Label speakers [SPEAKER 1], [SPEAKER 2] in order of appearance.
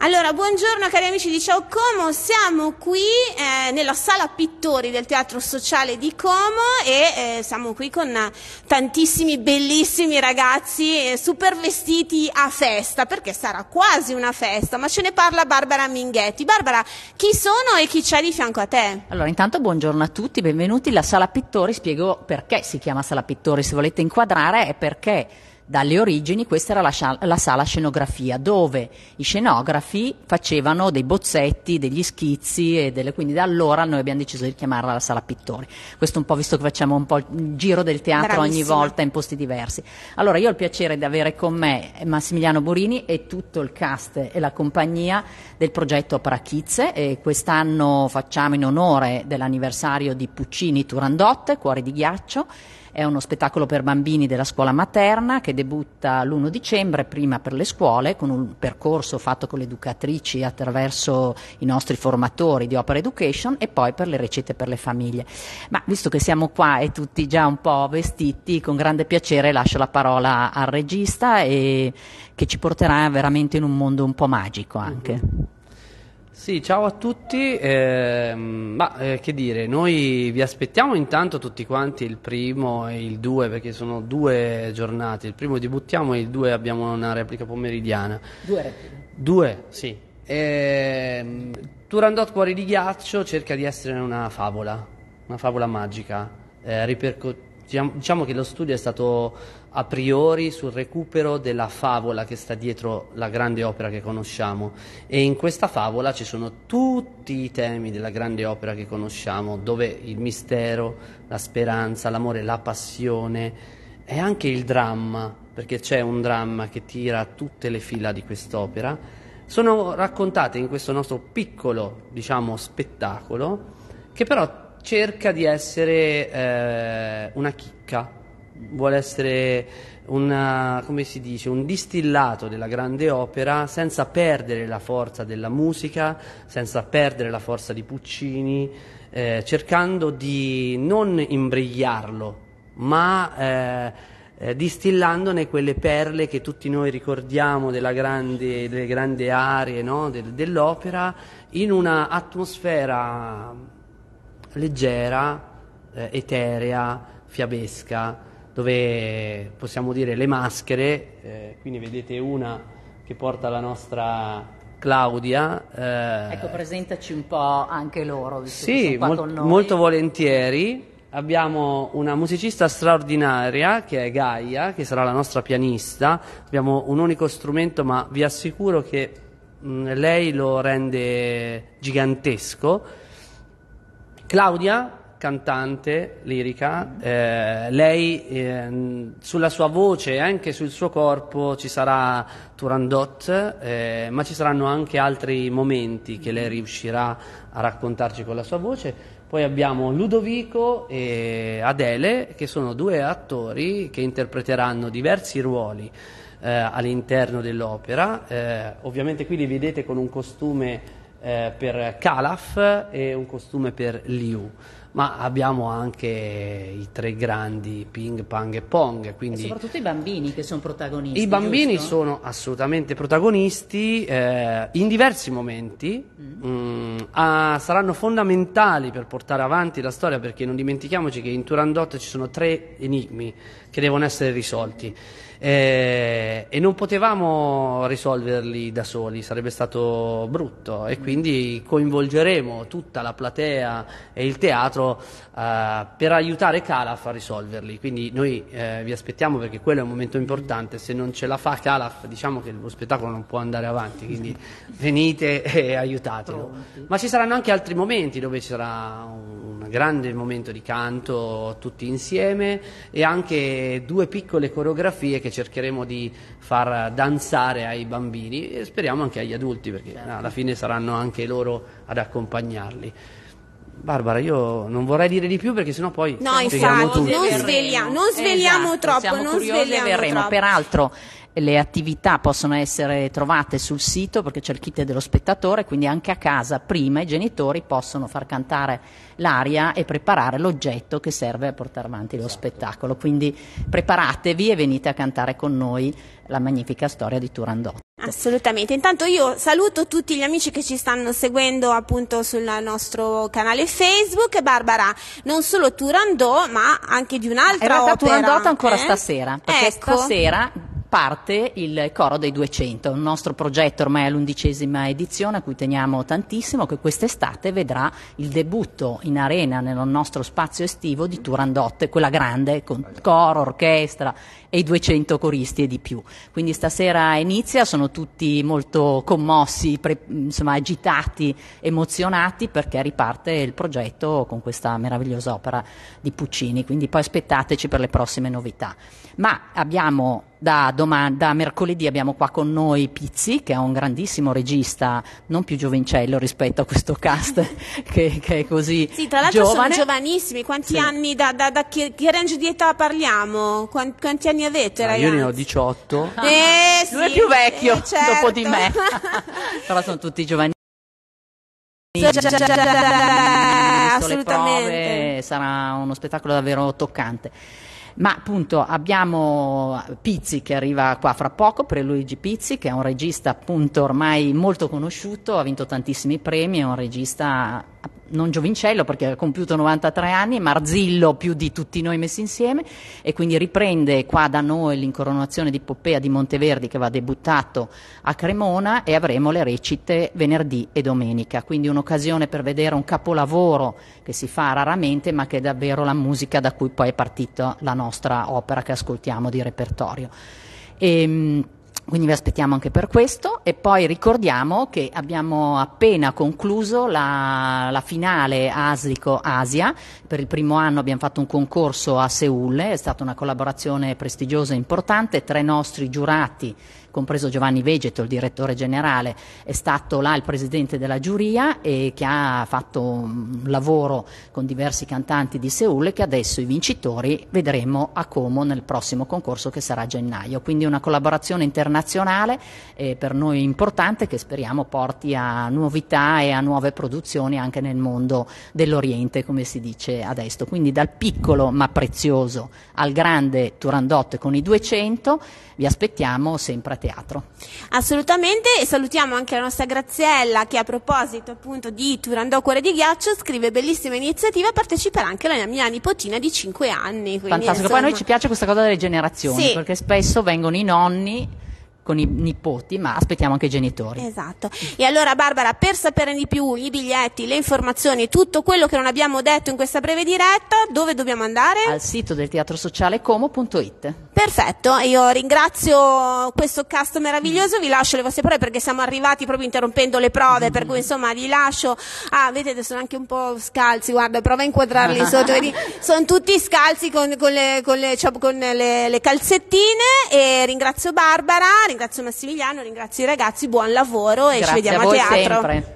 [SPEAKER 1] Allora, buongiorno cari amici di Ciao Como, siamo qui eh, nella sala pittori del Teatro Sociale di Como e eh, siamo qui con tantissimi bellissimi ragazzi eh, super vestiti a festa, perché sarà quasi una festa, ma ce ne parla Barbara Minghetti. Barbara, chi sono e chi c'è di fianco a te?
[SPEAKER 2] Allora, intanto buongiorno a tutti, benvenuti. La sala pittori, spiego perché si chiama sala pittori, se volete inquadrare è perché dalle origini questa era la, la, sala scenografia dove i scenografi facevano dei bozzetti, degli schizzi e delle, quindi da allora noi abbiamo deciso di chiamarla la sala pittori. Questo un po' visto che facciamo un po' il giro del teatro Bravissima. ogni volta in posti diversi. Allora io ho il piacere di avere con me Massimiliano Burini e tutto il cast e la compagnia del progetto Parachizze e quest'anno facciamo in onore dell'anniversario di Puccini Turandot, Cuore di ghiaccio è uno spettacolo per bambini della scuola materna che debutta l'1 dicembre, prima per le scuole, con un percorso fatto con le educatrici attraverso i nostri formatori di Opera Education e poi per le recette per le famiglie. Ma visto che siamo qua e tutti già un po' vestiti, con grande piacere lascio la parola al regista e che ci porterà veramente in un mondo un po' magico anche. Mm-hmm.
[SPEAKER 3] Sì, ciao a tutti, eh, ma eh, che dire, noi vi aspettiamo intanto tutti quanti il primo e il 2 perché sono due giornate, il primo debuttiamo e il 2 abbiamo una replica pomeridiana. Due repliche? Due, sì. Eh, Turandot Cuori di Ghiaccio cerca di essere una favola, una favola magica, eh, ripercorrendo Diciamo, diciamo che lo studio è stato a priori sul recupero della favola che sta dietro la grande opera che conosciamo e in questa favola ci sono tutti i temi della grande opera che conosciamo, dove il mistero, la speranza, l'amore, la passione e anche il dramma, perché c'è un dramma che tira tutte le fila di quest'opera, sono raccontate in questo nostro piccolo, diciamo, spettacolo che però cerca di essere eh, una chicca, vuole essere una, dice, un distillato della grande opera senza perdere la forza della musica, senza perdere la forza di Puccini, eh, cercando di non imbrigliarlo, ma eh, eh distillandone quelle perle che tutti noi ricordiamo grande, delle grandi aree no? De, dell'opera in un'atmosfera leggera, eh, eterea, fiabesca, dove possiamo dire le maschere, eh, quindi vedete una che porta la nostra Claudia. Eh, ecco,
[SPEAKER 2] presentaci un po' anche loro. Sì, mol- molto
[SPEAKER 3] volentieri. Abbiamo una musicista straordinaria che è Gaia, che sarà la nostra pianista. Abbiamo un unico strumento, ma vi assicuro che mh, lei lo rende gigantesco Claudia, cantante lirica, eh, lei eh, sulla sua voce e anche sul suo corpo ci sarà Turandot, eh, ma ci saranno anche altri momenti che lei riuscirà a raccontarci con la sua voce. Poi abbiamo Ludovico e Adele, che sono due attori che interpreteranno diversi ruoli eh, all'interno dell'opera. Eh, ovviamente qui li vedete con un costume eh, per Calaf e un costume per Liu ma abbiamo anche i tre grandi Ping, Pang e Pong. Quindi e soprattutto
[SPEAKER 2] i bambini che sono protagonisti. I bambini giusto?
[SPEAKER 3] sono assolutamente protagonisti eh, in diversi momenti, mm. mh, mm, ah, a, saranno fondamentali per portare avanti la storia perché non dimentichiamoci che in Turandot ci sono tre enigmi che devono essere risolti. Eh, e non potevamo risolverli da soli, sarebbe stato brutto e mm. quindi coinvolgeremo tutta la platea e il teatro utilizzato eh, per aiutare Calaf a risolverli. Quindi noi eh, vi aspettiamo perché quello è un momento importante. Se non ce la fa Calaf, diciamo che lo spettacolo non può andare avanti. Quindi venite e aiutatelo. Ma ci saranno anche altri momenti dove ci sarà un grande momento di canto tutti insieme e anche due piccole coreografie che cercheremo di far danzare ai bambini e speriamo anche agli adulti perché certo. alla fine saranno anche loro ad accompagnarli. Barbara, io non vorrei dire di più perché sennò poi No, infatti, non,
[SPEAKER 1] sveglia, non esatto, svegliamo esatto, troppo, non svegliamo verremo. troppo.
[SPEAKER 2] Peraltro, le attività possono essere trovate sul sito perché c'è il kit dello spettatore, quindi anche a casa prima i genitori possono far cantare l'aria e preparare l'oggetto che serve a portare avanti lo esatto. spettacolo. Quindi preparatevi e venite a cantare con noi la magnifica storia di Turandot.
[SPEAKER 1] Assolutamente, intanto io saluto tutti gli amici che ci stanno seguendo appunto sul nostro canale Facebook, Barbara, non solo Turandot ma anche di un'altra opera. In realtà opera, Turandot ancora eh? stasera, perché ecco. stasera
[SPEAKER 2] parte il Coro dei 200, un nostro progetto ormai all'undicesima edizione a cui teniamo tantissimo, che quest'estate vedrà il debutto in arena nel nostro spazio estivo di Turandot, quella grande con coro, orchestra e i 200 coristi e di più. Quindi stasera inizia, sono tutti molto commossi, pre, insomma agitati, emozionati perché riparte il progetto con questa meravigliosa opera di Puccini, quindi poi aspettateci per le prossime novità. Ma abbiamo da, domani, da, mercoledì abbiamo qua con noi Pizzi, che è un grandissimo regista, non più giovincello rispetto a questo cast che, che, è così. Sì, tra l'altro
[SPEAKER 1] giovane. sono giovanissimi. Quanti sì. anni, da, da, da che, che, range di età parliamo? Quanti, quanti anni avete, Ma ragazzi? Io ne
[SPEAKER 3] ho 18.
[SPEAKER 1] Eh, Lui è più vecchio eh, certo. dopo di me.
[SPEAKER 2] Però sono tutti giovani.
[SPEAKER 1] Già,
[SPEAKER 2] assolutamente. sarà uno spettacolo davvero toccante. Ma appunto abbiamo Pizzi che arriva qua fra poco, Preluigi Pizzi, che è un regista appunto ormai molto conosciuto, ha vinto tantissimi premi, è un regista non Giovincello perché ha compiuto 93 anni, Marzillo più di tutti noi messi insieme e quindi riprende qua da noi l'incoronazione di Poppea di Monteverdi che va debuttato a Cremona e avremo le recite venerdì e domenica, quindi un'occasione per vedere un capolavoro che si fa raramente ma che è davvero la musica da cui poi è partita la nostra opera che ascoltiamo di repertorio. E, ehm, quindi vi aspettiamo anche per questo e poi ricordiamo che abbiamo appena concluso la, la finale Asico-Asia, per il primo anno abbiamo fatto un concorso a Seul, è stata una collaborazione prestigiosa e importante, tre nostri giurati compreso Giovanni Vegeto, il direttore generale, è stato là il presidente della giuria e che ha fatto un lavoro con diversi cantanti di Seul che adesso i vincitori vedremo a Como nel prossimo concorso che sarà a gennaio. Quindi una collaborazione internazionale eh, per noi importante che speriamo porti a novità e a nuove produzioni anche nel mondo dell'Oriente, come si dice adesso. Quindi dal piccolo ma prezioso al grande Turandot con i 200 vi aspettiamo sempre a te teatro.
[SPEAKER 1] Assolutamente e salutiamo anche la nostra Graziella che a proposito appunto di Turandò Cuore di Ghiaccio scrive bellissima iniziativa parteciperà anche la mia nipotina di 5 anni. Fantastico, insomma... poi a noi ci
[SPEAKER 2] piace questa cosa delle generazioni sì. perché spesso vengono i nonni con i nipoti, ma aspettiamo anche i genitori.
[SPEAKER 1] Esatto. E allora Barbara, per sapere di più i biglietti, le informazioni, tutto quello che non abbiamo detto in questa breve diretta, dove dobbiamo andare? Al sito del teatro sociale como.it. Perfetto, io ringrazio questo cast meraviglioso, vi lascio le vostre parole perché siamo arrivati proprio interrompendo le prove, per cui insomma vi lascio, ah vedete sono anche un po' scalzi, guarda prova a inquadrarli sotto, vedi? sono tutti scalzi con, con, le, con, le, cioè, con le, le, calzettine e ringrazio Barbara, ringrazio Massimiliano, ringrazio i ragazzi, buon lavoro e Grazie ci vediamo a, a teatro. Sempre.